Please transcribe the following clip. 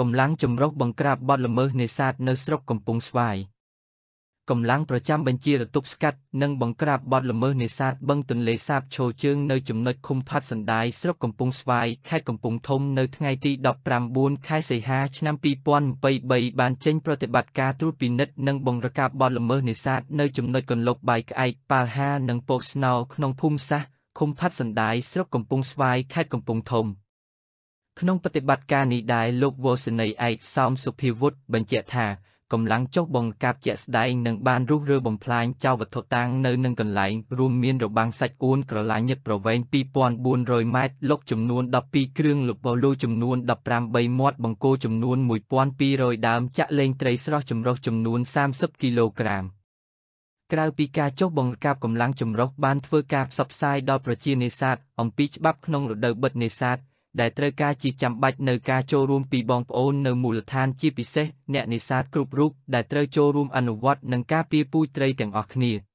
កម្លាំងចម្រុះបង្ក្រាបបទល្មើសនេសាទនៅស្រុកកំពង់ស្វាយកម្លាំងប្រចាំបញ្ជារទុបស្កាត់និងបង្ក្រាបបទល្មើសនេសាទបឹងទន្លេសាបឈរជើងនៅចំណុចឃុំផាត់សណ្ដាយស្រុកកំពង់ស្វាយខេត្តកំពង់ធំនៅថ្ងៃទី19ខែសីហាឆ្នាំ2023បានចេញប្រតិបត្តិការត្រួតពិនិត្យនិងបង្រការបទល្មើសនេសាទនៅចំណុចកន្លុកបាយក្អែកប៉ាល់ហានិងពោកស្នោក្នុងភូមិសាសឃុំផាត់សណ្ដាយស្រុកកំពង់ស្វាយខេត្តកំពង់ធំ។ក្នុងប្រតិបត្តិការនេះដែរលោកវោសនីឯកសោមសុភីវុឌ្ឍបញ្ជាក់ថាកម្លាំងចុះបង្កាប់ជាក់ស្ដែងនឹងបានរុះរើបំផ្លាញចៅវត្ថុតាំងនៅនឹងកន្លែងរួមមានរបាំងសាច់អួនក្រឡាញឹកប្រវែង2400ម៉ែត្រលុកចំនួន12គ្រឿងលបលូចំនួន153មាត់បង្គោចំនួន1200ដើមចាក់លេងត្រីស្រស់ចម្រុះចំនួន30គីឡូក្រាមក្រៅពីការចុះបង្កាប់កម្លាំងចម្រុះបានធ្វើការផ្សព្វផ្សាយដល់ប្រជានេសាទអំពីច្បាប់ក្នុងរដូវបិទនេសាទដែលត្រូវការជាចាំបាច់នៅការចូលរួមពីបងប្អូននៅមូលដ្ឋានជាពិសេសអ្នកនេសាទគ្រប់រូបដែលត្រូវចូលរួមអនុវត្តនិងការពារពូជត្រីទាំងអស់គ្នា។